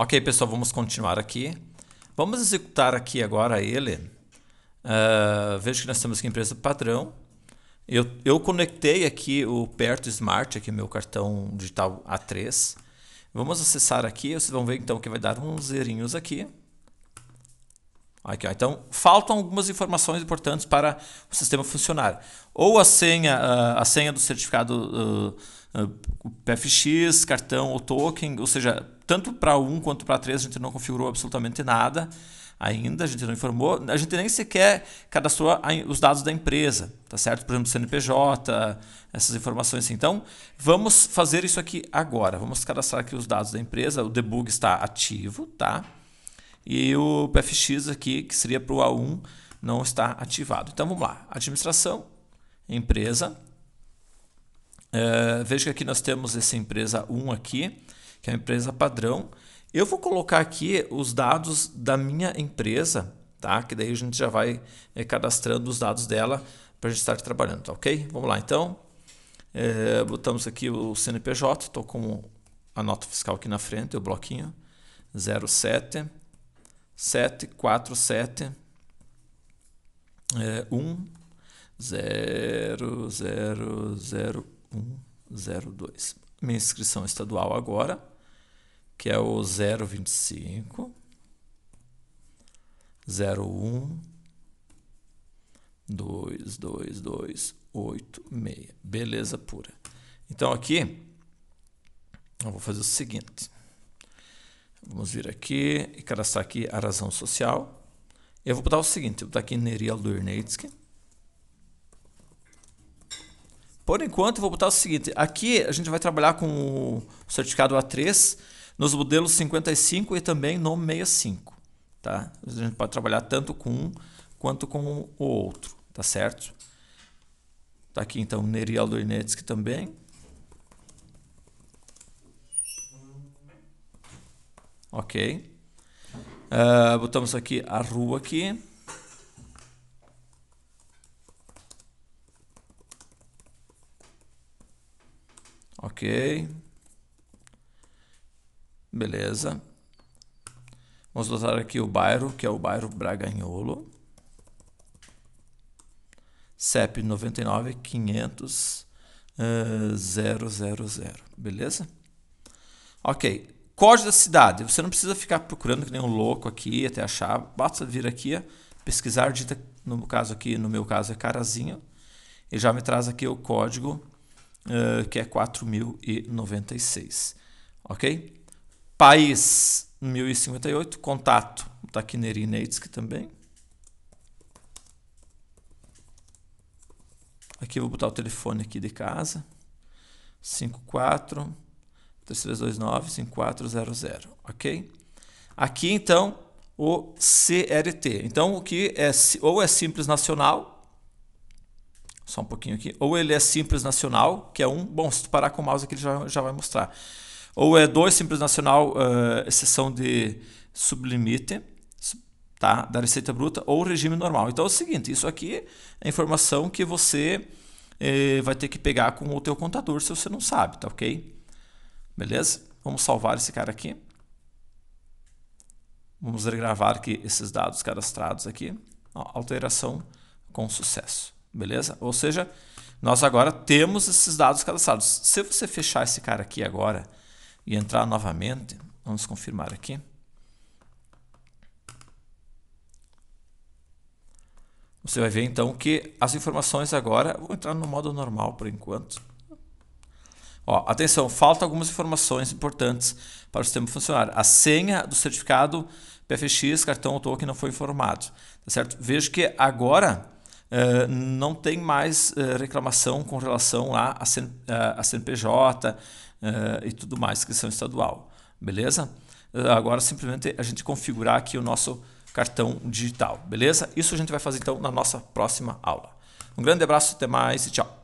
Ok, pessoal, vamos continuar aqui. Vamos executar aqui agora ele. Uh, vejo que nós temos aqui a empresa padrão. Eu, eu conectei aqui o Perto Smart, aqui meu cartão digital A3. Vamos acessar aqui, vocês vão ver então que vai dar uns zerinhos aqui. Aqui, ó. Então, faltam algumas informações importantes para o sistema funcionar. Ou a senha, ah, a senha do certificado ah, ah, PFX, cartão ou token, ou seja, tanto para 1 quanto para 3 a gente não configurou absolutamente nada ainda, a gente não informou, a gente nem sequer cadastrou os dados da empresa, tá certo? Por exemplo, CNPJ, essas informações assim. Então, vamos fazer isso aqui agora. Vamos cadastrar aqui os dados da empresa, o debug está ativo, tá? e o PFX aqui, que seria para o A1, não está ativado. Então vamos lá, administração, empresa. É, veja que aqui nós temos essa empresa 1 aqui, que é a empresa padrão. Eu vou colocar aqui os dados da minha empresa, tá? Que daí a gente já vai é, cadastrando os dados dela para a gente estar trabalhando, tá? ok? Vamos lá então. É, botamos aqui o CNPJ, estou com a nota fiscal aqui na frente, o bloquinho 07 quatro sete 1 0 0 0 1 0 2. Minha inscrição estadual agora, que é o 025 01 22286. Beleza pura. Então aqui eu vou fazer o seguinte. Vamos vir aqui e cadastrar aqui a razão social. Eu vou botar o seguinte, vou botar aqui Neri Aldurnetsky. Por enquanto, eu vou botar o seguinte, aqui a gente vai trabalhar com o certificado A3 nos modelos 55 e também no 65, tá? A gente pode trabalhar tanto com um quanto com o outro, tá certo? Tá aqui então neria Aldurnetsky também. ok? Uh, botamos aqui a rua aqui. Ok. Beleza. Vamos botar aqui o bairro, que é o bairro Braganholo. CEP 99 500 uh, 000, beleza? Ok, Código da cidade. Você não precisa ficar procurando que nem um louco aqui até achar. Basta vir aqui, pesquisar, no caso aqui, no meu caso é Carazinho, e já me traz aqui o código uh, que é 4096. Ok? País 1058, contato da tá Kineri Neitsky também. Aqui eu vou botar o telefone aqui de casa. 54 2329-5400, ok? Aqui, então, o CRT. Então, o que é ou é simples nacional, só um pouquinho aqui, ou ele é simples nacional, que é um, bom, se tu parar com o mouse aqui ele já, já vai mostrar. Ou é dois simples nacional, uh, exceção de sublimite, tá? Da receita bruta ou regime normal. Então é o seguinte, isso aqui é informação que você eh, vai ter que pegar com o teu contador se você não sabe, tá ok? Beleza? Vamos salvar esse cara aqui. Vamos gravar aqui esses dados cadastrados aqui. Ó, alteração com sucesso. Beleza? Ou seja, nós agora temos esses dados cadastrados. Se você fechar esse cara aqui agora e entrar novamente, vamos confirmar aqui. Você vai ver então que as informações agora, vou entrar no modo normal por enquanto. Ó, atenção, faltam algumas informações importantes para o sistema funcionar. A senha do certificado PFX, cartão ou token não foi informado. Tá certo? Vejo que agora uh, não tem mais uh, reclamação com relação lá a, CN, uh, eh, a CNPJ e tudo mais, inscrição estadual. Beleza? agora simplesmente a gente configurar aqui o nosso cartão digital. Beleza? Isso a gente vai fazer então na nossa próxima aula. Um grande abraço, até mais e tchau.